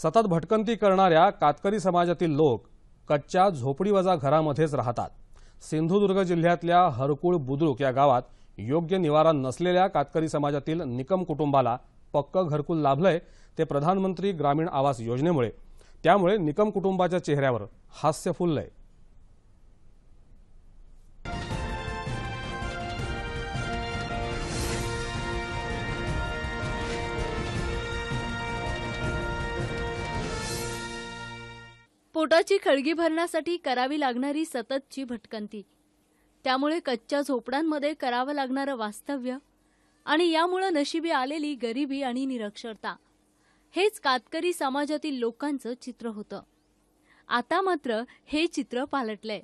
सतत भटकंती करणाऱ्या कातकरी समाजातील लोक कच्च्या झोपडीवजा घरामध्येच राहतात सिंधुदुर्ग जिल्ह्यातल्या हरकुळ बुद्रुक या गावात योग्य निवारा नसलेल्या कातकरी समाजातील निकम कुटुंबाला पक्क घरकुल लाभलंय ते प्रधानमंत्री ग्रामीण आवास योजनेमुळे त्यामुळे निकम कुटुंबाच्या चेहऱ्यावर हास्य फुललंय पोटाची खळगी भरण्यासाठी करावी लागणारी सततची भटकंती त्यामुळे कच्च्या झोपडांमध्ये करावं लागणारं वास्तव्य आणि यामुळं नशिबी आलेली गरिबी आणि निरक्षरता हेच कातकरी समाजातील लोकांचं चित्र होतं आता मात्र हे चित्र पालटलंय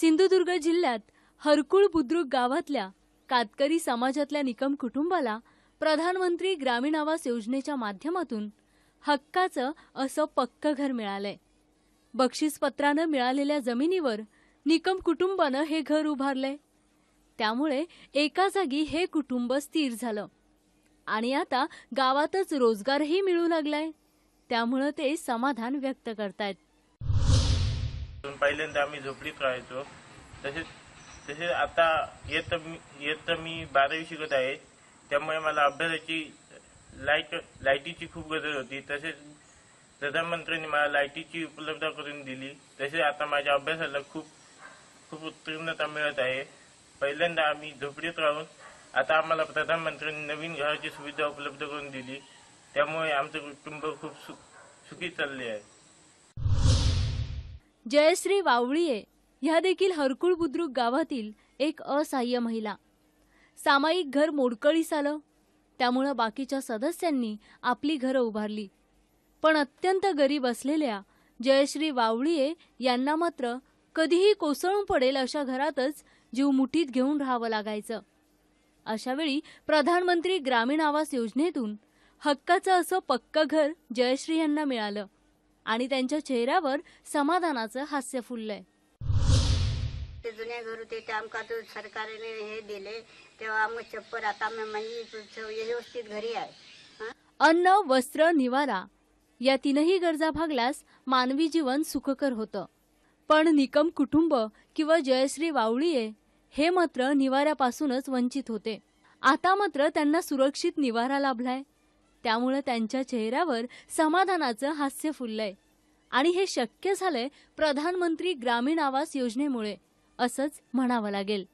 सिंधुदुर्ग जिल्ह्यात हरकुळ बुद्रुक गावातल्या कातकरी समाजातल्या निकम कुटुंबाला प्रधानमंत्री ग्रामीण आवास योजनेच्या माध्यमातून हक्काचं असं पक्क घर मिळालंय बक्षीसपत्रानं मिळालेल्या जमिनीवर निकम कुटुंबानं हे घर उभारलंय त्यामुळे एका जागी हे कुटुंब स्थिर झालं आणि आता गावातच रोजगारही मिळू लागलाय त्यामुळं ते समाधान व्यक्त करतायत पहिल्यांदा आम्ही झोपडीत राहायचो तसेच तसेच आता येत येत मी बारावी शिकत आहे त्यामुळे मला अभ्यासाची लाईट लाईटीची खूप गरज होती तसेच प्रधानमंत्र्यांनी मला लाईटीची उपलब्धता करून दिली तसेच आता माझ्या अभ्यासाला खूप खूप उत्तीर्णता मिळत आहे पहिल्यांदा आम्ही झोपडीत राहून आता आम्हाला प्रधानमंत्र्यांनी नवीन घराची सुविधा उपलब्ध करून दिली त्यामुळे आमचं कुटुंब खूप सुखी चालले आहे जयश्री वावळीये ह्या देखील हरकुळ बुद्रुक गावातील एक असहाय्य महिला सामायिक घर मोडकळीस आलं त्यामुळं बाकीच्या सदस्यांनी आपली घरं उभारली पण अत्यंत गरीब असलेल्या जयश्री वावळीये यांना मात्र कधीही कोसळून पडेल अशा घरातच जीव मुठीत घेऊन राहावं लागायचं अशावेळी प्रधानमंत्री ग्रामीण आवास योजनेतून हक्काचं असं पक्क घर जयश्री यांना मिळालं आणि त्यांच्या चेहऱ्यावर समाधानाचं हास्य फुललंय ते घर होते ते आमका सरकारने हे दिले तेव्हा चप्पर आता म्हणजे व्यवस्थित घरी आहे अन्न वस्त्र निवारा या तीनही गरजा भागल्यास मानवी जीवन सुखकर होतं पण निकम कुटुंब किंवा जयश्री वावळीये हे मात्र निवाऱ्यापासूनच वंचित होते आता मात्र त्यांना सुरक्षित निवारा लाभलाय त्यामुळे त्यांच्या चेहऱ्यावर समाधानाचं हास्य फुललंय आणि हे शक्य झालंय प्रधानमंत्री ग्रामीण आवास योजनेमुळे असंच म्हणावं लागेल